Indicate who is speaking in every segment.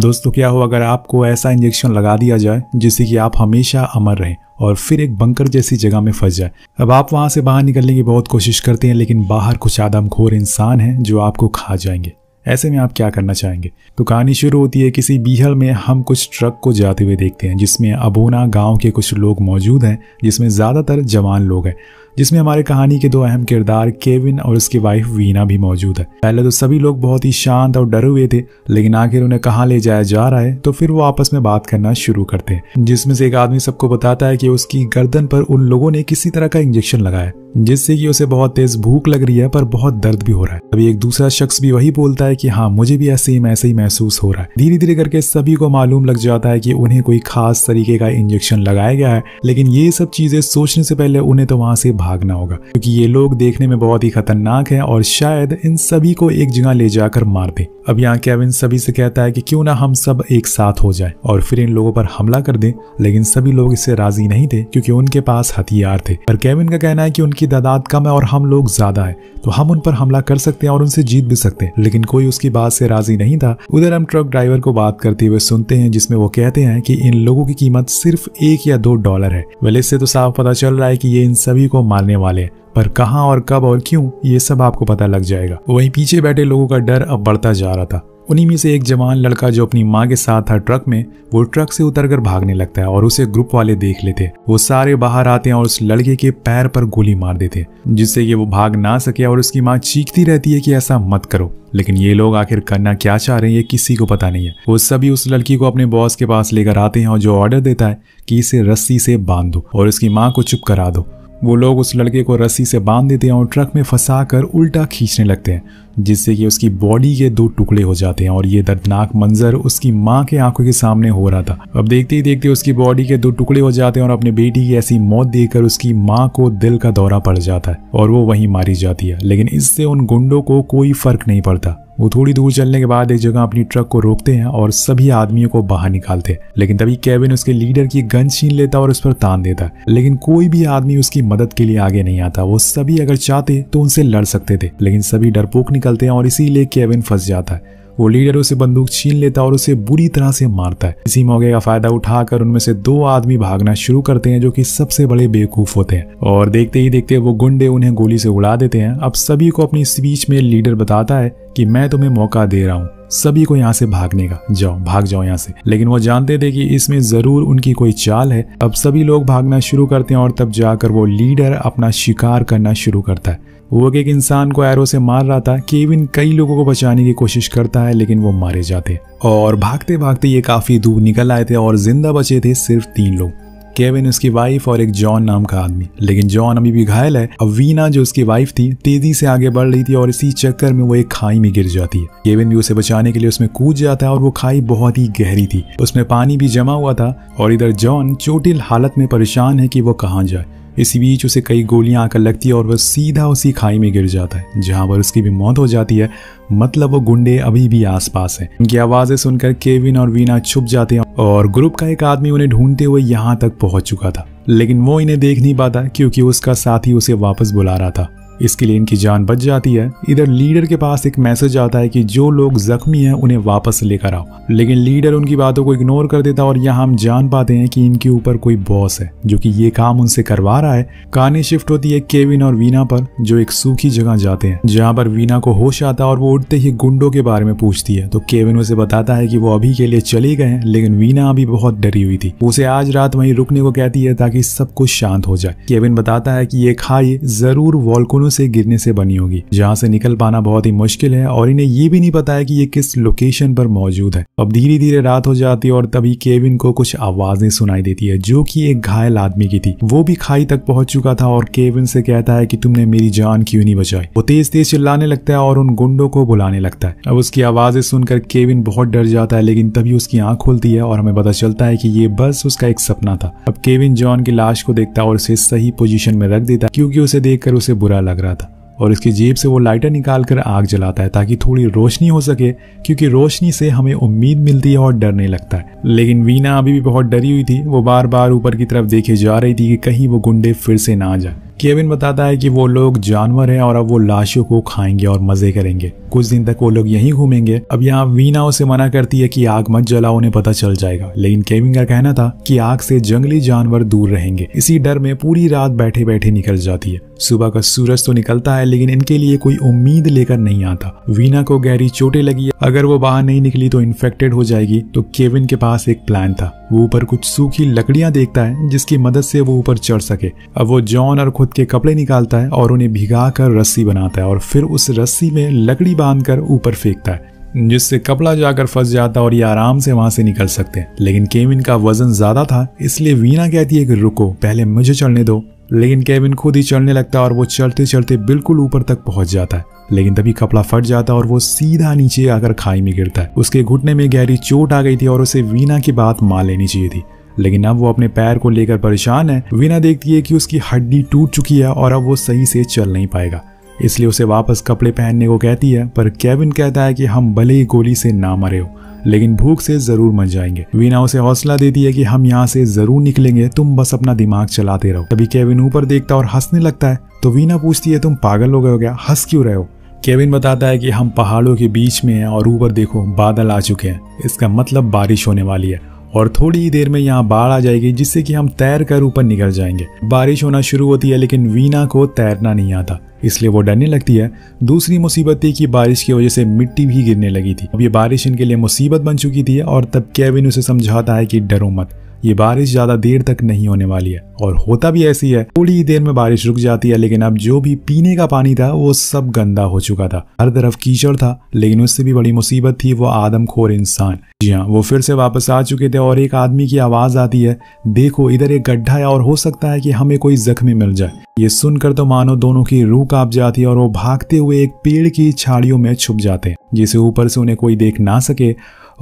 Speaker 1: दोस्तों क्या हो अगर आपको ऐसा इंजेक्शन लगा दिया जाए जिससे कि आप हमेशा अमर रहें और फिर एक बंकर जैसी जगह में फंस जाए अब आप वहां से बाहर निकलने की बहुत कोशिश करते हैं लेकिन बाहर कुछ आदमखोर इंसान हैं जो आपको खा जाएंगे ऐसे में आप क्या करना चाहेंगे तो कहानी शुरू होती है किसी बीहल में हम कुछ ट्रक को जाते हुए देखते हैं जिसमें अबोना गाँव के कुछ लोग मौजूद हैं जिसमें ज़्यादातर जवान लोग हैं जिसमें हमारे कहानी के दो अहम किरदार केविन और उसकी वाइफ वीना भी मौजूद है पहले तो सभी लोग बहुत ही शांत और डरे हुए थे लेकिन आखिर उन्हें कहाँ ले जाया जा रहा है तो फिर वो आपस में बात करना शुरू करते हैं जिसमें से एक आदमी सबको बताता है कि उसकी गर्दन पर उन लोगों ने किसी तरह का इंजेक्शन लगाया जिससे कि उसे बहुत तेज भूख लग रही है पर बहुत दर्द भी हो रहा है अभी एक दूसरा शख्स भी वही बोलता है कि हाँ मुझे भी ऐसे ही ऐसे ही महसूस हो रहा है धीरे धीरे करके सभी को मालूम लग जाता है कि उन्हें कोई खास तरीके का इंजेक्शन लगाया गया है लेकिन ये सब चीजें सोचने से पहले उन्हें तो वहां से भागना होगा क्योंकि ये लोग देखने में बहुत ही खतरनाक है और शायद इन सभी को एक जगह ले जाकर मार दे अब यहाँ केविन सभी से कहता है कि क्यों ना हम सब एक साथ हो जाए और फिर इन लोगों पर हमला कर दें लेकिन सभी लोग इससे राजी नहीं थे क्योंकि उनके पास हथियार थे पर केविन का कहना है कि उनकी उसकी तादाद कम है और हम लोग ज्यादा है तो हम उन पर हमला कर सकते हैं और उनसे जीत भी सकते हैं लेकिन कोई उसकी बात से राजी नहीं था उधर हम ट्रक ड्राइवर को बात करते हुए सुनते हैं जिसमें वो कहते हैं कि इन लोगों की कीमत सिर्फ एक या दो डॉलर है वेल इससे तो साफ पता चल रहा है कि ये इन सभी को मारने वाले हैं पर कहा और कब और क्यों ये सब आपको पता लग जाएगा वहीं पीछे बैठे लोगों का डर अब बढ़ता जा रहा था उन्हीं में से एक जवान लड़का जो अपनी माँ के साथ था ट्रक में वो ट्रक से उतरकर भागने लगता है और उसे ग्रुप वाले देख लेते वो सारे बाहर आते हैं और उस लड़के के पैर पर गोली मार देते जिससे कि वो भाग ना सके और उसकी माँ चीखती रहती है कि ऐसा मत करो लेकिन ये लोग आखिर करना क्या चाह रहे हैं ये किसी को पता नहीं है वो सभी उस लड़की को अपने बॉस के पास लेकर आते हैं और जो ऑर्डर देता है कि इसे रस्सी से बांध दो और उसकी माँ को चुप करा दो वो लोग उस लड़के को रस्सी से बांध देते हैं और ट्रक में फंसा कर उल्टा खींचने लगते हैं जिससे कि उसकी बॉडी के दो टुकड़े हो जाते हैं और ये दर्दनाक मंजर उसकी माँ के आंखों के सामने हो रहा था अब देखते ही देखते उसकी बॉडी के दो टुकड़े हो जाते हैं और अपने बेटी की ऐसी मौत देखकर उसकी माँ को दिल का दौरा पड़ जाता है और वो वहीं मारी जाती है लेकिन इससे उन गुंडों को कोई फर्क नहीं पड़ता वो थोड़ी दूर चलने के बाद एक जगह अपनी ट्रक को रोकते हैं और सभी आदमियों को बाहर निकालते हैं लेकिन तभी केविन उसके लीडर की गन छीन लेता और उस पर तान देता है लेकिन कोई भी आदमी उसकी मदद के लिए आगे नहीं आता वो सभी अगर चाहते तो उनसे लड़ सकते थे लेकिन सभी डरपोक निकल निकलते हैं और इसीलिए केविन फंस जाता है वो लीडर उसे बंदूक छीन लेता है और उसे बुरी तरह से मारता है इसी मौके का फायदा उठाकर उनमें से दो आदमी भागना शुरू करते हैं जो कि सबसे बड़े बेवकूफ होते हैं और देखते ही देखते वो गुंडे उन्हें गोली से उड़ा देते हैं अब सभी को अपनी स्पीच में लीडर बताता है कि मैं तुम्हें मौका दे रहा हूँ सभी को यहाँ से भागने का जाओ भाग जाओ यहाँ से लेकिन वो जानते थे कि इसमें जरूर उनकी कोई चाल है अब सभी लोग भागना शुरू करते हैं और तब जाकर वो लीडर अपना शिकार करना शुरू करता है वो एक इंसान को एरो से मार रहा था केविन कई लोगों को बचाने की कोशिश करता है लेकिन वो मारे जाते और भागते भागते ये काफ़ी दूर निकल आए थे और जिंदा बचे थे सिर्फ तीन लोग केविन उसकी वाइफ और एक जॉन नाम का आदमी लेकिन जॉन अभी भी घायल है अब वीना जो उसकी वाइफ थी तेजी से आगे बढ़ रही थी और इसी चक्कर में वो एक खाई में गिर जाती है केविन भी उसे बचाने के लिए उसमें कूद जाता है और वो खाई बहुत ही गहरी थी उसमें पानी भी जमा हुआ था और इधर जॉन चोटिल हालत में परेशान है कि वो कहाँ जाए इसी बीच उसे कई गोलियां आकर लगती है और वह सीधा उसी खाई में गिर जाता है जहां पर उसकी भी मौत हो जाती है मतलब वो गुंडे अभी भी आसपास हैं उनकी आवाज़ें सुनकर केविन और वीना छुप जाते हैं और ग्रुप का एक आदमी उन्हें ढूंढते हुए यहाँ तक पहुंच चुका था लेकिन वो इन्हें देख नहीं पाता क्योंकि उसका साथी उसे वापस बुला रहा था इसके लिए इनकी जान बच जाती है इधर लीडर के पास एक मैसेज आता है कि जो लोग जख्मी हैं उन्हें वापस लेकर आओ लेकिन लीडर उनकी बातों को इग्नोर कर देता और यहाँ हम जान पाते हैं कि इनके ऊपर कोई बॉस है जो कि ये काम उनसे करवा रहा है कहानी शिफ्ट होती है केविन और वीना पर जो एक सूखी जगह जाते हैं जहाँ पर वीना को होश आता है और वो उठते ही गुंडों के बारे में पूछती है तो केविन उसे बताता है कि वो अभी के लिए चले गए हैं लेकिन वीना अभी बहुत डरी हुई थी उसे आज रात वही रुकने को कहती है ताकि सब कुछ शांत हो जाए केविन बताता है की ये खाई जरूर वॉलकुन दोनों से गिरने से बनी होगी जहाँ से निकल पाना बहुत ही मुश्किल है और इन्हें ये भी नहीं पता है कि ये किस लोकेशन पर मौजूद है अब धीरे धीरे रात हो जाती है और तभी केविन को कुछ आवाजें सुनाई देती है जो की एक घायल आदमी की थी वो भी खाई तक पहुंच चुका था और केविन से कहता है की तुमने मेरी जान क्यों नहीं बचाई वो तेज तेज चिल्लाने लगता है और उन गुंडों को बुलाने लगता है अब उसकी आवाजें सुनकर केविन बहुत डर जाता है लेकिन तभी उसकी आंख खुलती है और हमें पता चलता है कि ये बस उसका एक सपना था अब केविन जॉन की लाश को देखता है और उसे सही पोजीशन में रख देता क्योंकि उसे देखकर उसे बुरा लगा लग रहा था और इसकी जेब से वो लाइटर निकाल कर आग जलाता है ताकि थोड़ी रोशनी हो सके क्योंकि रोशनी से हमें उम्मीद मिलती है और डरने लगता है लेकिन वीना अभी भी बहुत डरी हुई थी वो बार बार ऊपर की तरफ देखे जा रही थी कि कहीं वो गुंडे फिर से ना आ जाए केविन बताता है कि वो लोग जानवर हैं और अब वो लाशों को खाएंगे और मजे करेंगे कुछ दिन तक वो लोग यहीं घूमेंगे अब यहाँ वीना उसे मना करती है कि आग मत जलाओ उन्हें पता चल जाएगा लेकिन केविन का कहना था कि आग से जंगली जानवर दूर रहेंगे इसी डर में पूरी रात बैठे बैठे निकल जाती है सुबह का सूरज तो निकलता है लेकिन इनके लिए कोई उम्मीद लेकर नहीं आता वीना को गहरी चोटे लगी अगर वो बाहर नहीं निकली तो इन्फेक्टेड हो जाएगी तो केविन के पास एक प्लान था वो ऊपर कुछ सूखी लकड़ियां देखता है जिसकी मदद से वो ऊपर चढ़ सके अब वो जॉन और खुद के कपड़े निकालता है और उन्हें भिगा कर रस्सी बनाता है और फिर उस रस्सी में लकड़ी बांधकर ऊपर फेंकता है जिससे कपड़ा जाकर फंस जाता और ये आराम से वहां से निकल सकते हैं लेकिन केविन का वजन ज्यादा था इसलिए वीना कहती है कि रुको पहले मुझे चढ़ने दो लेकिन केविन खुद ही चलने लगता है और वो चलते चलते बिल्कुल ऊपर तक पहुंच जाता है लेकिन तभी कपड़ा फट जाता है और वो सीधा नीचे आकर खाई में गिरता है उसके घुटने में गहरी चोट आ गई थी और उसे वीना की बात मान लेनी चाहिए थी लेकिन अब वो अपने पैर को लेकर परेशान है वीना देखती है कि उसकी हड्डी टूट चुकी है और अब वो सही से चल नहीं पाएगा इसलिए उसे वापस कपड़े पहनने को कहती है पर केविन कहता है कि हम भले ही गोली से ना मरे हो लेकिन भूख से जरूर मर जाएंगे वीना उसे हौसला देती है कि हम यहाँ से जरूर निकलेंगे तुम बस अपना दिमाग चलाते रहो तभी केविन ऊपर देखता और हंसने लगता है तो वीना पूछती है तुम पागल हो गए हो क्या हंस क्यों रहे हो केविन बताता है कि हम पहाड़ों के बीच में हैं और ऊपर देखो बादल आ चुके हैं इसका मतलब बारिश होने वाली है और थोड़ी ही देर में यहाँ बाढ़ आ जाएगी जिससे कि हम तैर कर ऊपर निकल जाएंगे बारिश होना शुरू होती है लेकिन वीना को तैरना नहीं आता इसलिए वो डरने लगती है दूसरी मुसीबत थी कि बारिश की वजह से मिट्टी भी गिरने लगी थी अब ये बारिश इनके लिए मुसीबत बन चुकी थी और तब केविन उसे समझाता है कि डरो मत ये बारिश ज़्यादा देर तक नहीं होने वाली है और होता भी ऐसी है थोड़ी ही देर में बारिश रुक जाती है लेकिन अब जो भी पीने का पानी था वो सब गंदा हो चुका था हर तरफ कीचड़ था लेकिन उससे भी बड़ी मुसीबत थी वो आदमखोर इंसान जी हाँ वो फिर से वापस आ चुके थे और एक आदमी की आवाज़ आती है देखो इधर एक गड्ढा है और हो सकता है कि हमें कोई जख्मी मिल जाए ये सुनकर तो मानो दोनों की रूह कांप जाती है और वो भागते हुए एक पेड़ की छाड़ियों में छुप जाते हैं जिसे ऊपर से उन्हें कोई देख ना सके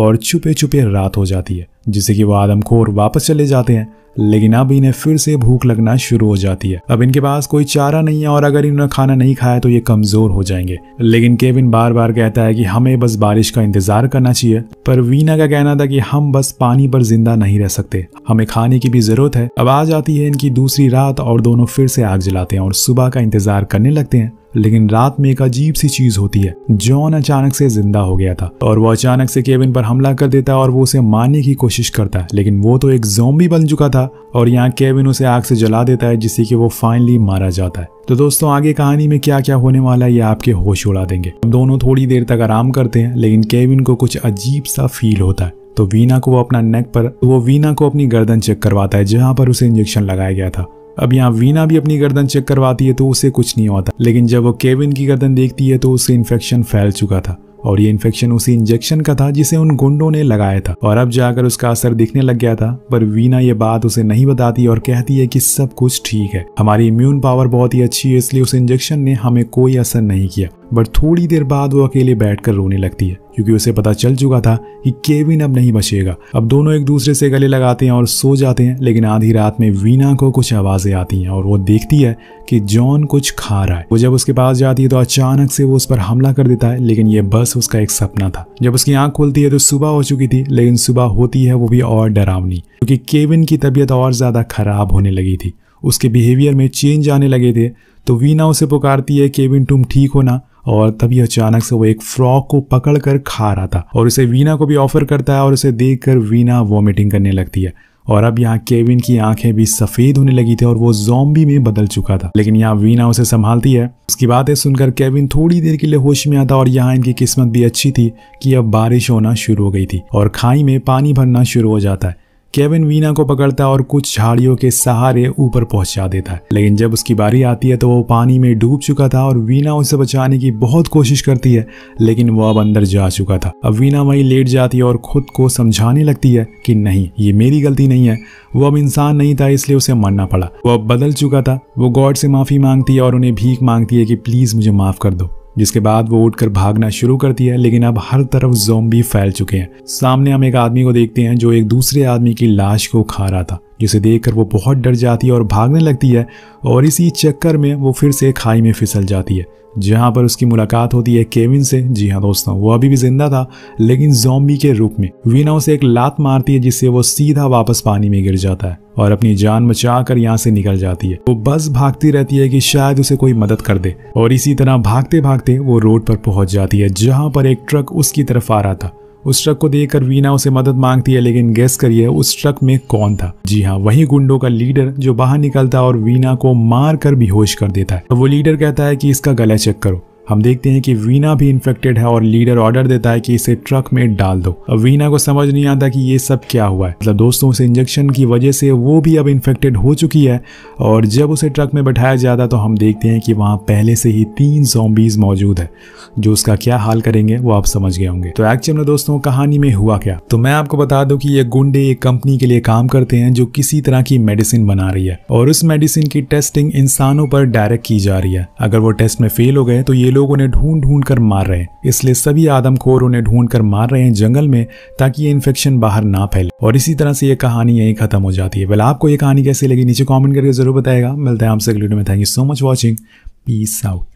Speaker 1: और छुपे छुपे रात हो जाती है जिससे कि वो आदमखोर वापस चले जाते हैं लेकिन अब इन्हें फिर से भूख लगना शुरू हो जाती है अब इनके पास कोई चारा नहीं है और अगर इन्होंने खाना नहीं खाया तो ये कमजोर हो जाएंगे लेकिन केविन बार बार कहता है कि हमें बस बारिश का इंतजार करना चाहिए पर वीना का कहना था कि हम बस पानी पर जिंदा नहीं रह सकते हमें खाने की भी जरूरत है अब आ जाती है इनकी दूसरी रात और दोनों फिर से आग जलाते हैं और सुबह का इंतजार करने लगते हैं लेकिन रात में एक अजीब सी चीज होती है जॉन अचानक से जिंदा हो गया था और वो अचानक से केविन पर हमला कर देता है और वो उसे मारने की कोशिश करता है लेकिन वो तो एक जोम्बी बन चुका था और यहाँ केविन उसे आग से जला देता है जिससे कि वो फाइनली मारा जाता है तो दोस्तों आगे कहानी में क्या क्या होने वाला है ये आपके होश उड़ा देंगे अब दोनों थोड़ी देर तक आराम करते हैं लेकिन केविन को कुछ अजीब सा फील होता है तो वीना को वो अपना नेक पर वो वीना को अपनी गर्दन चेक करवाता है जहाँ पर उसे इंजेक्शन लगाया गया था अब यहाँ वीना भी अपनी गर्दन चेक करवाती है तो उसे कुछ नहीं होता लेकिन जब वो केविन की गर्दन देखती है तो उसे इन्फेक्शन फैल चुका था और ये इन्फेक्शन उसी इंजेक्शन का था जिसे उन गुंडों ने लगाया था और अब जाकर उसका असर दिखने लग गया था पर वीना ये बात उसे नहीं बताती और कहती है कि सब कुछ ठीक है हमारी इम्यून पावर बहुत ही अच्छी है इसलिए उस इंजेक्शन ने हमें कोई असर नहीं किया बट थोड़ी देर बाद वो अकेले बैठकर रोने लगती है क्योंकि उसे पता चल चुका था कि केविन अब नहीं बचेगा अब दोनों एक दूसरे से गले लगाते हैं और सो जाते हैं लेकिन आधी रात में वीना को कुछ आवाज़ें आती हैं और वो देखती है कि जॉन कुछ खा रहा है वो जब उसके पास जाती है तो अचानक से वो उस पर हमला कर देता है लेकिन ये बस उसका एक सपना था जब उसकी आंख खुलती है तो सुबह हो चुकी थी लेकिन सुबह होती है वो भी और डरावनी क्योंकि केविन की तबीयत और ज़्यादा खराब होने लगी थी उसके बिहेवियर में चेंज आने लगे थे तो वीना उसे पुकारती है केविन तुम ठीक हो ना और तभी अचानक से वो एक फ्रॉक को पकड़ कर खा रहा था और उसे वीना को भी ऑफर करता है और उसे देख कर वीना वॉमिटिंग करने लगती है और अब यहाँ केविन की आंखें भी सफेद होने लगी थी और वो जोम्बी में बदल चुका था लेकिन यहाँ वीना उसे संभालती है उसकी बातें सुनकर केविन थोड़ी देर के लिए होश में आता और यहाँ इनकी किस्मत भी अच्छी थी कि अब बारिश होना शुरू हो गई थी और खाई में पानी भरना शुरू हो जाता है केविन वीना को पकड़ता है और कुछ झाड़ियों के सहारे ऊपर पहुंचा देता है लेकिन जब उसकी बारी आती है तो वो पानी में डूब चुका था और वीना उसे बचाने की बहुत कोशिश करती है लेकिन वो अब अंदर जा चुका था अब वीना वहीं लेट जाती है और खुद को समझाने लगती है कि नहीं ये मेरी गलती नहीं है वो अब इंसान नहीं था इसलिए उसे मरना पड़ा वो अब बदल चुका था वो गॉड से माफ़ी मांगती है और उन्हें भीख मांगती है कि प्लीज़ मुझे माफ़ कर दो जिसके बाद वो उठकर भागना शुरू करती है लेकिन अब हर तरफ जोम्बी फैल चुके हैं सामने हम एक आदमी को देखते हैं जो एक दूसरे आदमी की लाश को खा रहा था जिसे देखकर वो बहुत डर जाती है और भागने लगती है और इसी चक्कर में वो फिर से खाई में फिसल जाती है जहाँ पर उसकी मुलाकात होती है केविन से जी हाँ दोस्तों वो अभी भी जिंदा था लेकिन जोम्बी के रूप में वीना उसे एक लात मारती है जिससे वो सीधा वापस पानी में गिर जाता है और अपनी जान बचा कर यहाँ से निकल जाती है वो बस भागती रहती है कि शायद उसे कोई मदद कर दे और इसी तरह भागते भागते वो रोड पर पहुंच जाती है जहाँ पर एक ट्रक उसकी तरफ आ रहा था उस ट्रक को देखकर वीना उसे मदद मांगती है लेकिन गैस करिए उस ट्रक में कौन था जी हाँ वही गुंडों का लीडर जो बाहर निकलता और वीना को मार कर बेहोश कर देता है तो वो लीडर कहता है कि इसका गला चेक करो हम देखते हैं कि वीना भी इन्फेक्टेड है और लीडर ऑर्डर देता है कि इसे ट्रक में डाल दो अब वीना को समझ नहीं आता कि ये सब क्या हुआ है मतलब दोस्तों उस इंजेक्शन की वजह से वो भी अब इन्फेक्टेड हो चुकी है और जब उसे ट्रक में बैठाया जाता तो हम देखते हैं कि वहाँ पहले से ही तीन जोम्बीज मौजूद है जो उसका क्या हाल करेंगे वो आप समझ गए होंगे तो एक्चुअल में दोस्तों कहानी में हुआ क्या तो मैं आपको बता दूँ कि ये गुंडे एक कंपनी के लिए काम करते हैं जो किसी तरह की मेडिसिन बना रही है और उस मेडिसिन की टेस्टिंग इंसानों पर डायरेक्ट की जा रही है अगर वो टेस्ट में फेल हो गए तो ये लोग उन्हें ढूंढ ढूंढ कर मार रहे हैं इसलिए सभी आदमखोर उन्हें ढूंढ कर मार रहे हैं जंगल में ताकि ये इन्फेक्शन बाहर ना फैले और इसी तरह से ये कहानी यही खत्म हो जाती है बल आपको ये कहानी कैसी लगी नीचे कॉमेंट करके जरूर बताएगा मिलता है आपसे अगले वीडियो में thank you so much watching peace out